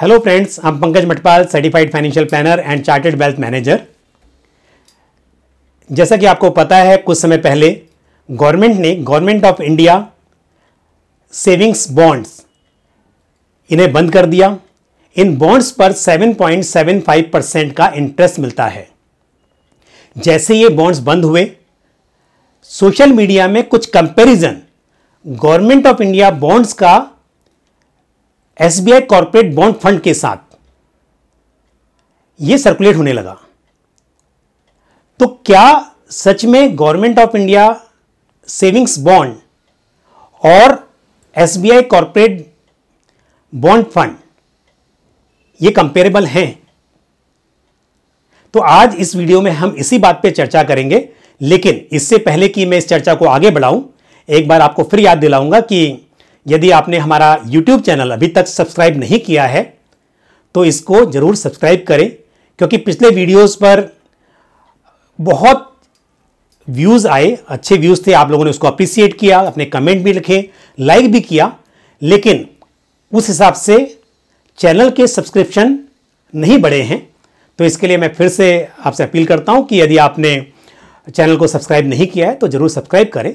hello friends हम Pankaj Matpal certified financial planner and chartered wealth manager जैसा कि आपको पता है कुछ समय पहले गवर्नमेंट ने government of India savings bonds इन्हें बंद कर दिया इन बॉन्ड्स पर 7.75 परसेंट का इंटरेस्ट मिलता है जैसे ये बॉन्ड्स बंद हुए सोशल मीडिया में कुछ comparison government of India bonds का एसबीआई कॉरपोरेट बॉन्ड फंड के साथ यह सर्कुलेट होने लगा तो क्या सच में government of India savings bond और एसबीआई कॉरपोरेट बॉन्ड फंड ये कंपेरेबल हैं तो आज इस वीडियो में हम इसी बात पे चर्चा करेंगे लेकिन इससे पहले कि मैं इस चर्चा को आगे बढ़ाऊं एक बार आपको फिर याद दिलाऊंगा कि यदि आपने हमारा YouTube चैनल अभी तक सब्सक्राइब नहीं किया है तो इसको ज़रूर सब्सक्राइब करें क्योंकि पिछले वीडियोस पर बहुत व्यूज़ आए अच्छे व्यूज़ थे आप लोगों ने उसको अप्रिसिएट किया अपने कमेंट भी लिखे लाइक भी किया लेकिन उस हिसाब से चैनल के सब्सक्रिप्शन नहीं बढ़े हैं तो इसके लिए मैं फिर से आपसे अपील करता हूँ कि यदि आपने चैनल को सब्सक्राइब नहीं किया है तो ज़रूर सब्सक्राइब करें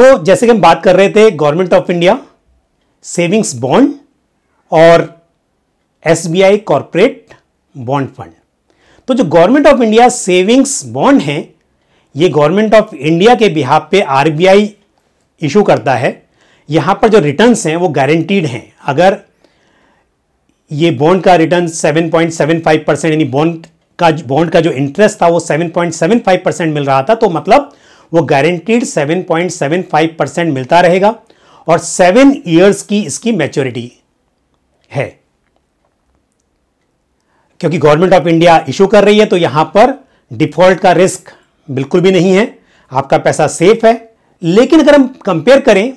तो जैसे कि हम बात कर रहे थे government of India savings bond और S B I corporate bond fund तो जो government of India savings bond है ये गवर्नमेंट ऑफ इंडिया के बिहाफ पे आरबीआई इशू करता है यहाँ पर जो रिटर्न्स हैं वो गारंटीड हैं अगर ये बॉन्ड का रिटर्न 7.75 परसेंट यानी बॉन्ड का बॉन्ड का जो इंटरेस्ट था वो 7.75 परसेंट मिल रहा था तो मतलब वो गारंटीड 7.75 परसेंट मिलता रहेगा और सेवन ईयर्स की इसकी मैच्योरिटी है क्योंकि गवर्नमेंट ऑफ इंडिया इशू कर रही है तो यहां पर डिफॉल्ट का रिस्क बिल्कुल भी नहीं है आपका पैसा सेफ है लेकिन अगर हम कंपेयर करें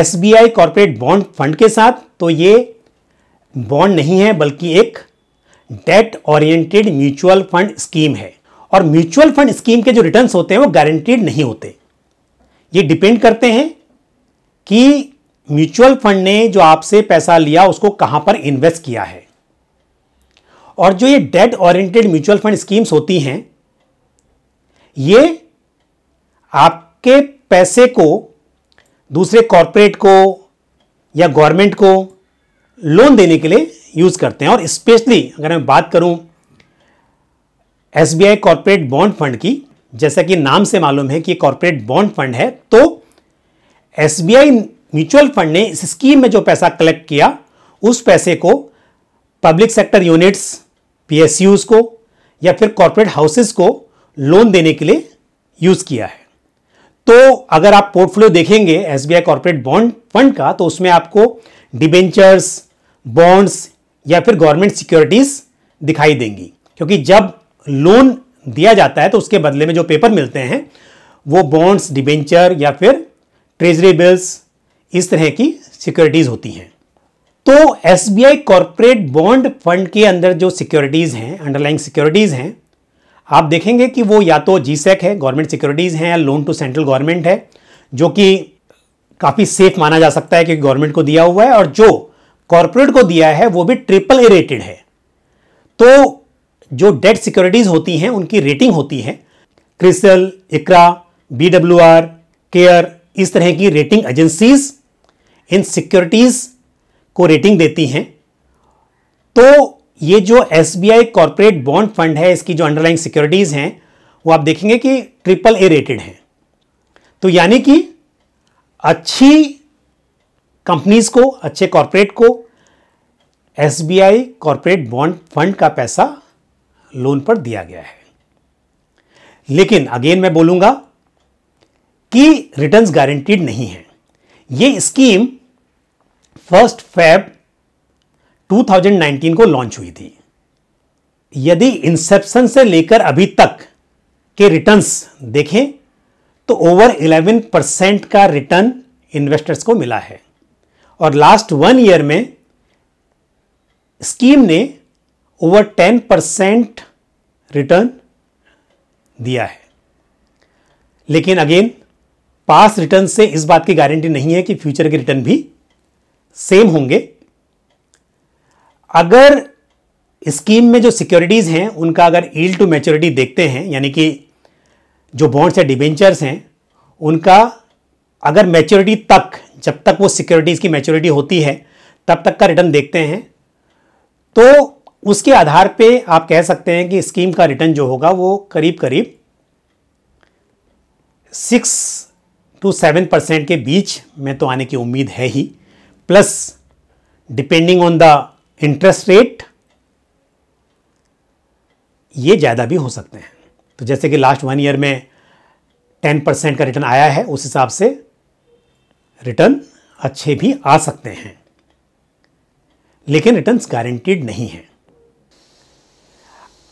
S B I corporate bond fund के साथ तो ये बॉन्ड नहीं है बल्कि एक debt oriented mutual fund scheme है और म्यूचुअल फंड स्कीम के जो रिटर्न होते हैं वो गारंटीड नहीं होते ये डिपेंड करते हैं कि म्यूचुअल फंड ने जो आपसे पैसा लिया उसको कहां पर इन्वेस्ट किया है और जो ये debt oriented mutual fund schemes होती हैं ये आपके पैसे को दूसरे कॉरपोरेट को या गवर्नमेंट को लोन देने के लिए यूज़ करते हैं और स्पेशली अगर मैं बात करूं S B I corporate bond fund की जैसा कि नाम से मालूम है कि कॉरपोरेट बॉन्ड फंड है तो S B I mutual fund ने इस स्कीम में जो पैसा कलेक्ट किया उस पैसे को public sector units P S U's को या फिर कॉरपोरेट हाउसेस को लोन देने के लिए यूज़ किया है तो अगर आप पोर्टफोलियो देखेंगे S B I corporate bond fund का तो उसमें आपको डिबेंचर्स बॉन्ड्स या फिर गवर्नमेंट सिक्योरिटीज़ दिखाई देंगी क्योंकि जब लोन दिया जाता है तो उसके बदले में जो पेपर मिलते हैं वो बॉन्ड्स डिबेंचर या फिर ट्रेजरी बिल्स इस तरह की सिक्योरिटीज़ होती हैं तो S B I corporate bond fund के अंदर जो सिक्योरिटीज़ हैं अंडरलाइंग सिक्योरिटीज़ हैं आप देखेंगे कि वो या तो जी सेक e है गवर्नमेंट सिक्योरिटीज़ हैं या लोन टू सेंट्रल गवर्नमेंट है जो कि काफ़ी सेफ माना जा सकता है क्योंकि गवर्नमेंट को दिया हुआ है और जो कॉरपोरेट को दिया है वो भी ट्रिपल ए रेटेड है तो जो डेट सिक्योरिटीज़ होती हैं उनकी रेटिंग होती है CRISIL ICRA B W R CARE इस तरह की रेटिंग एजेंसीज इन सिक्योरिटीज़ को रेटिंग देती हैं तो ये जो S B I corporate bond fund है इसकी जो अंडरलाइन सिक्योरिटीज़ हैं वो आप देखेंगे कि ट्रिपल ए रेटेड हैं तो यानी कि अच्छी कंपनीज़ को अच्छे कॉरपोरेट को S B I corporate bond fund का पैसा लोन पर दिया गया है लेकिन अगेन मैं बोलूंगा कि रिटर्न्स गारंटीड नहीं है यह स्कीम फर्स्ट फेब 2019 को लॉन्च हुई थी यदि इंसेप्शन से लेकर अभी तक के रिटर्न्स देखें तो ओवर 11 परसेंट का रिटर्न इन्वेस्टर्स को मिला है और लास्ट वन ईयर में स्कीम ने ओवर टेन परसेंट रिटर्न दिया है लेकिन अगेन पास रिटर्न से इस बात की गारंटी नहीं है कि फ्यूचर के रिटर्न भी सेम होंगे अगर स्कीम में जो सिक्योरिटीज़ हैं उनका अगर ईल्ड टू मैच्योरिटी देखते हैं यानी कि जो बॉन्ड्स या डिबेंचर्स हैं उनका अगर मैच्योरिटी तक जब तक वो सिक्योरिटीज़ की मैच्योरिटी होती है तब तक का रिटर्न देखते हैं तो उसके आधार पे आप कह सकते हैं कि स्कीम का रिटर्न जो होगा वो करीब करीब सिक्स टू सेवन परसेंट के बीच में तो आने की उम्मीद है ही plus depending on the interest rate ये ज़्यादा भी हो सकते हैं तो जैसे कि लास्ट वन ईयर में टेन परसेंट का रिटर्न आया है उस हिसाब से रिटर्न अच्छे भी आ सकते हैं लेकिन रिटर्न्स गारंटीड नहीं हैं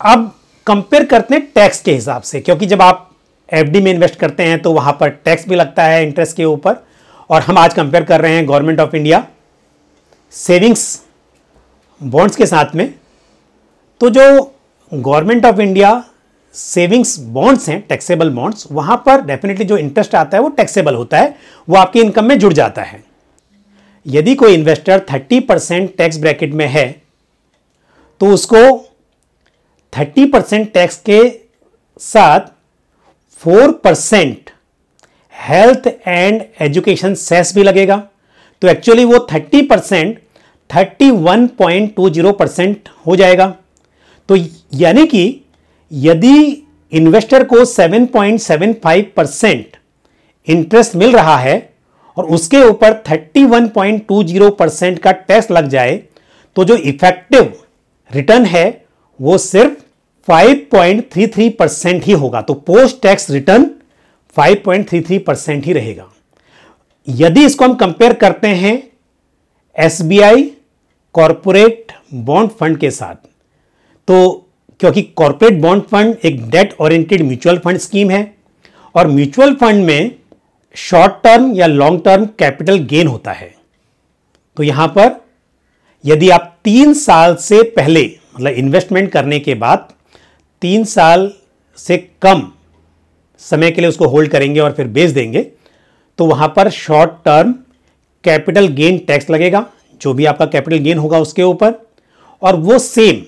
अब कंपेयर करते हैं टैक्स के हिसाब से क्योंकि जब आप एफ में इन्वेस्ट करते हैं तो वहाँ पर टैक्स भी लगता है इंटरेस्ट के ऊपर और हम आज कंपेयर कर रहे हैं government of India savings bonds के साथ में तो जो government of India savings bonds हैं टैक्सेबल बॉन्ड्स वहाँ पर डेफिनेटली जो इंटरेस्ट आता है वो टैक्सेबल होता है वो आपकी इनकम में जुड़ जाता है यदि कोई इन्वेस्टर 30 परसेंट टैक्स ब्रैकेट में है तो उसको थर्टी परसेंट टैक्स के साथ four percent health and education cess भी लगेगा तो एक्चुअली वो thirty percent thirty one point two zero percent हो जाएगा तो यानी कि यदि इन्वेस्टर को seven point seven five percent interest मिल रहा है और उसके ऊपर thirty one point two zero percent का टैक्स लग जाए तो जो इफेक्टिव रिटर्न है वो सिर्फ 5.33 परसेंट ही होगा तो पोस्ट टैक्स रिटर्न 5.33 परसेंट ही रहेगा यदि इसको हम कंपेयर करते हैं एसबीआई कॉरपोरेट बॉन्ड फंड के साथ तो क्योंकि कॉरपोरेट बॉन्ड फंड एक debt oriented mutual fund scheme है और म्यूचुअल फंड में शॉर्ट टर्म या लॉन्ग टर्म कैपिटल गेन होता है तो यहां पर यदि आप तीन साल से पहले मतलब इन्वेस्टमेंट करने के बाद तीन साल से कम समय के लिए उसको होल्ड करेंगे और फिर बेच देंगे तो वहां पर short term capital gain tax लगेगा जो भी आपका कैपिटल गेन होगा उसके ऊपर और वो सेम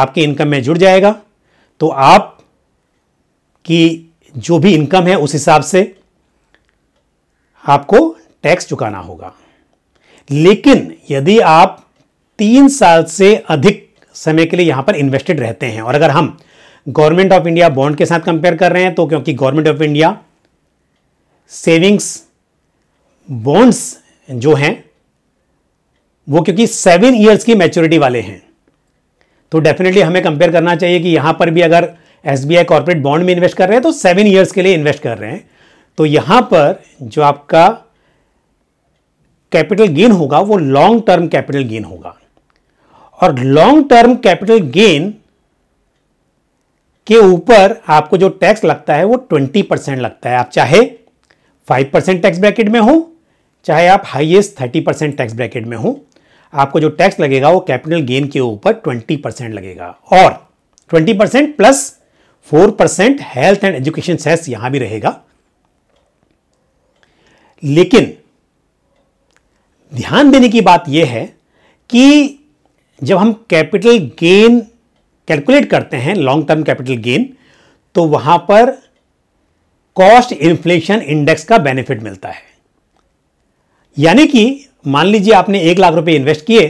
आपके इनकम में जुड़ जाएगा तो आप की जो भी इनकम है उस हिसाब से आपको टैक्स चुकाना होगा लेकिन यदि आप तीन साल से अधिक समय के लिए यहां पर इन्वेस्टेड रहते हैं और अगर हम गवर्नमेंट ऑफ इंडिया बॉन्ड के साथ कंपेयर कर रहे हैं तो क्योंकि government of India savings bonds जो हैं वो क्योंकि सेवन ईयर्स की मैच्योरिटी वाले हैं तो डेफिनेटली हमें कंपेयर करना चाहिए कि यहां पर भी अगर एस बी कॉरपोरेट बॉन्ड में इन्वेस्ट कर रहे हैं तो सेवन ईयर्स के लिए इन्वेस्ट कर रहे हैं तो यहां पर जो आपका कैपिटल गेन होगा वो लॉन्ग टर्म कैपिटल गेन होगा और लॉन्ग टर्म कैपिटल गेन के ऊपर आपको जो टैक्स लगता है वो ट्वेंटी परसेंट लगता है आप चाहे फाइव परसेंट टैक्स ब्रैकेट में हो चाहे आप highest thirty percent tax bracket में हो आपको जो टैक्स लगेगा वो कैपिटल गेन के ऊपर ट्वेंटी परसेंट लगेगा और twenty percent plus four percent health and education cess यहां भी रहेगा लेकिन ध्यान देने की बात यह है कि जब हम कैपिटल गेन कैलकुलेट करते हैं लॉन्ग टर्म कैपिटल गेन तो वहां पर कॉस्ट इन्फ्लेशन इंडेक्स का बेनिफिट मिलता है यानी कि मान लीजिए आपने एक लाख रुपए इन्वेस्ट किए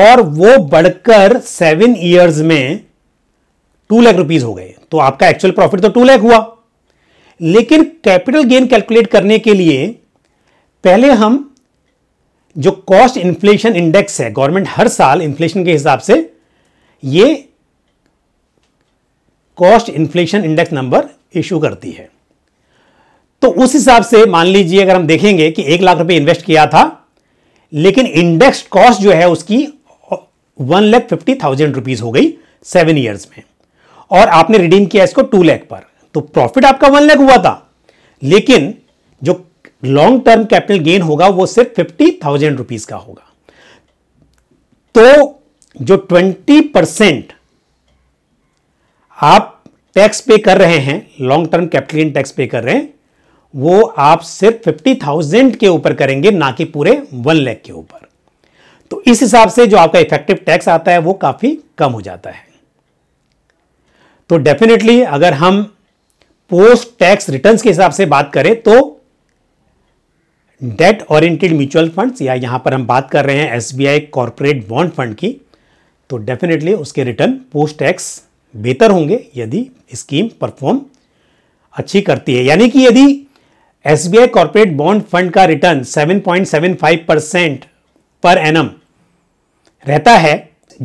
और वो बढ़कर सेवन ईयर्स में टू लाख रुपीज हो गए तो आपका एक्चुअल प्रॉफिट तो टू लाख हुआ लेकिन कैपिटल गेन कैलकुलेट करने के लिए पहले हम जो कॉस्ट इन्फ्लेशन इंडेक्स है गवर्नमेंट हर साल इन्फ्लेशन के हिसाब से ये cost inflation index number issue करती है तो उस हिसाब से मान लीजिए अगर हम देखेंगे कि एक लाख रुपए इन्वेस्ट किया था लेकिन इंडेक्स कॉस्ट जो है उसकी one lakh fifty thousand rupees हो गई सेवन ईयर्स में और आपने रिडीम किया इसको टू लैख पर तो प्रॉफिट आपका वन लैख हुआ था लेकिन जो लॉन्ग टर्म कैपिटल गेन होगा वो सिर्फ फिफ्टी थाउजेंड रुपीज का होगा तो जो 20 परसेंट आप टैक्स पे कर रहे हैं लॉन्ग टर्म कैपिटल इन टैक्स पे कर रहे हैं वो आप सिर्फ फिफ्टी थाउजेंड के ऊपर करेंगे ना कि पूरे वन लाख के ऊपर तो इस हिसाब से जो आपका इफेक्टिव टैक्स आता है वो काफ़ी कम हो जाता है तो डेफिनेटली अगर हम पोस्ट टैक्स रिटर्न्स के हिसाब से बात करें तो डेट ओरिएंटेड म्यूचुअल फंड्स या यहां पर हम बात कर रहे हैं एसबीआई कॉरपोरेट बॉन्ड फंड की तो डेफिनेटली उसके रिटर्न पोस्ट टैक्स बेहतर होंगे यदि स्कीम परफॉर्म अच्छी करती है यानी कि यदि S B I corporate bond fund का रिटर्न 7.75 परसेंट पर एनम रहता है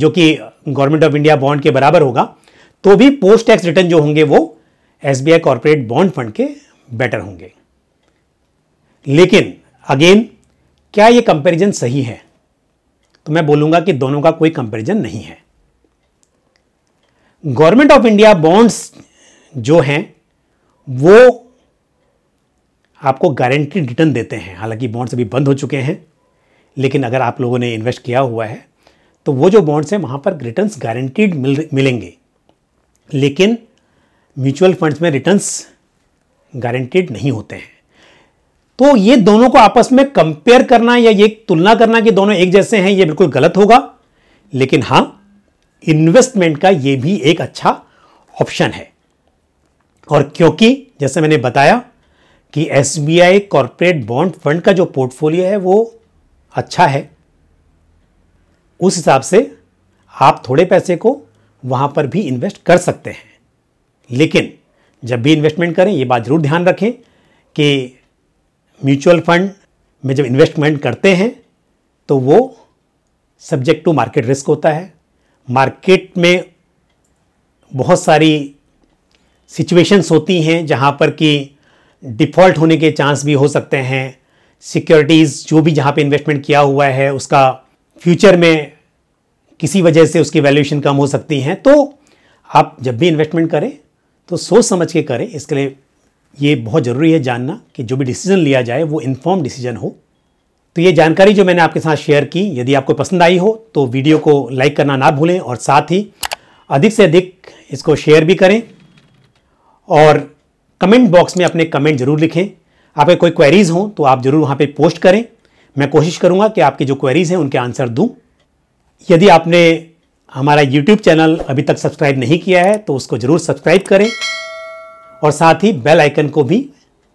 जो कि गवर्नमेंट ऑफ इंडिया बॉन्ड के बराबर होगा तो भी पोस्ट टैक्स रिटर्न जो होंगे वो S B I corporate bond fund के बेटर होंगे लेकिन अगेन क्या ये कंपैरिजन सही है तो मैं बोलूंगा कि दोनों का कोई कंपेरिजन नहीं है गवर्नमेंट ऑफ इंडिया बॉन्ड्स जो हैं वो आपको गारंटी रिटर्न देते हैं हालांकि बॉन्ड्स अभी बंद हो चुके हैं लेकिन अगर आप लोगों ने इन्वेस्ट किया हुआ है तो वो जो बॉन्ड्स हैं वहां पर रिटर्न्स गारंटीड मिल मिलेंगे लेकिन म्यूचुअल फंड्स में रिटर्न्स गारंटीड नहीं होते हैं तो ये दोनों को आपस में कंपेयर करना या ये तुलना करना कि दोनों एक जैसे हैं ये बिल्कुल गलत होगा लेकिन हां इन्वेस्टमेंट का ये भी एक अच्छा ऑप्शन है और क्योंकि जैसे मैंने बताया कि S B I corporate bond fund का जो पोर्टफोलियो है वो अच्छा है उस हिसाब से आप थोड़े पैसे को वहां पर भी इन्वेस्ट कर सकते हैं लेकिन जब भी इन्वेस्टमेंट करें ये बात ज़रूर ध्यान रखें कि म्यूचुअल फंड में जब इन्वेस्टमेंट करते हैं तो वो सब्जेक्ट टू मार्केट रिस्क होता है मार्केट में बहुत सारी सिचुएशंस होती हैं जहाँ पर कि डिफ़ॉल्ट होने के चांस भी हो सकते हैं सिक्योरिटीज़ जो भी जहाँ पे इन्वेस्टमेंट किया हुआ है उसका फ्यूचर में किसी वजह से उसकी वैल्यूएशन कम हो सकती हैं तो आप जब भी इन्वेस्टमेंट करें तो सोच समझ के करें इसके लिए ये बहुत ज़रूरी है जानना कि जो भी डिसीज़न लिया जाए वो इन्फॉर्म डिसीजन हो तो ये जानकारी जो मैंने आपके साथ शेयर की यदि आपको पसंद आई हो तो वीडियो को लाइक करना ना भूलें और साथ ही अधिक से अधिक इसको शेयर भी करें और कमेंट बॉक्स में अपने कमेंट ज़रूर लिखें आपके कोई क्वेरीज़ हों तो आप ज़रूर वहाँ पे पोस्ट करें मैं कोशिश करूँगा कि आपकी जो क्वेरीज़ हैं उनके आंसर दूँ यदि आपने हमारा यूट्यूब चैनल अभी तक सब्सक्राइब नहीं किया है तो उसको ज़रूर सब्सक्राइब करें और साथ ही बेल आइकन को भी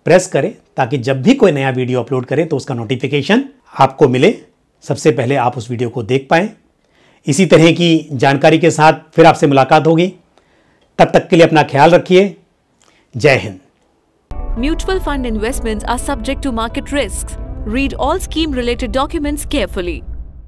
प्रेस करें ताकि जब भी कोई नया वीडियो अपलोड करें तो उसका नोटिफिकेशन आपको मिले सबसे पहले आप उस वीडियो को देख पाएं इसी तरह की जानकारी के साथ फिर आपसे मुलाकात होगी तब तक के लिए अपना ख्याल रखिए जय Hind mutual fund investment are subject to market risk read all scheme related documents carefully